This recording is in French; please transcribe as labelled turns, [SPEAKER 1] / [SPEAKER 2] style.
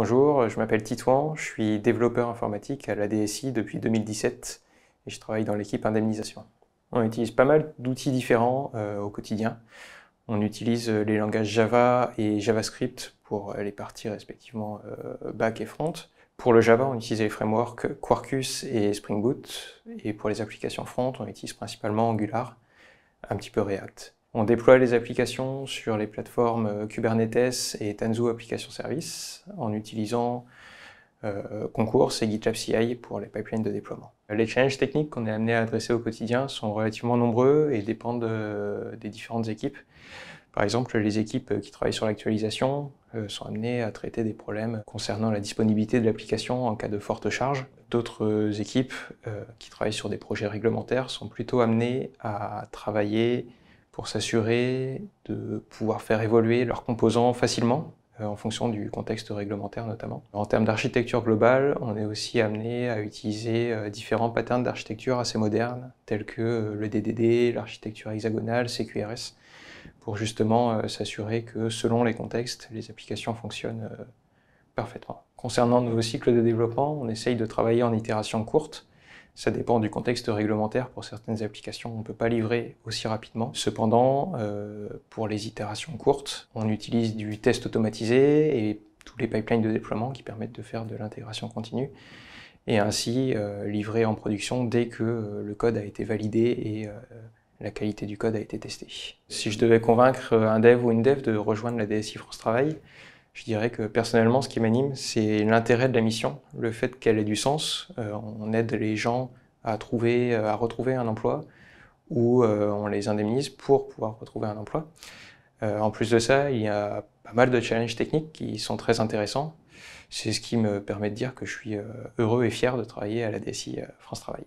[SPEAKER 1] Bonjour, je m'appelle Titouan, je suis développeur informatique à la DSI depuis 2017 et je travaille dans l'équipe indemnisation. On utilise pas mal d'outils différents euh, au quotidien. On utilise euh, les langages Java et JavaScript pour euh, les parties respectivement back et front. Pour le Java, on utilise les frameworks Quarkus et Spring Boot. Et pour les applications front, on utilise principalement Angular, un petit peu React. On déploie les applications sur les plateformes euh, Kubernetes et Tanzu Application Service en utilisant euh, Concours et Github CI pour les pipelines de déploiement. Les challenges techniques qu'on est amené à adresser au quotidien sont relativement nombreux et dépendent euh, des différentes équipes. Par exemple, les équipes qui travaillent sur l'actualisation sont amenées à traiter des problèmes concernant la disponibilité de l'application en cas de forte charge. D'autres équipes qui travaillent sur des projets réglementaires sont plutôt amenées à travailler pour s'assurer de pouvoir faire évoluer leurs composants facilement euh, en fonction du contexte réglementaire notamment. En termes d'architecture globale, on est aussi amené à utiliser euh, différents patterns d'architecture assez modernes, tels que euh, le DDD, l'architecture hexagonale, CQRS, pour justement s'assurer que selon les contextes, les applications fonctionnent parfaitement. Concernant nos cycles de développement, on essaye de travailler en itération courtes ça dépend du contexte réglementaire. Pour certaines applications, on ne peut pas livrer aussi rapidement. Cependant, euh, pour les itérations courtes, on utilise du test automatisé et tous les pipelines de déploiement qui permettent de faire de l'intégration continue et ainsi euh, livrer en production dès que euh, le code a été validé et la qualité du code a été testée. Si je devais convaincre un dev ou une dev de rejoindre la DSI France Travail, je dirais que personnellement, ce qui m'anime, c'est l'intérêt de la mission, le fait qu'elle ait du sens. Euh, on aide les gens à trouver, euh, à retrouver un emploi, ou euh, on les indemnise pour pouvoir retrouver un emploi. en plus de ça, il y a pas mal de challenges techniques qui sont très intéressants. C'est ce qui me permet de dire que je suis heureux et fier de travailler à la DSI France Travail.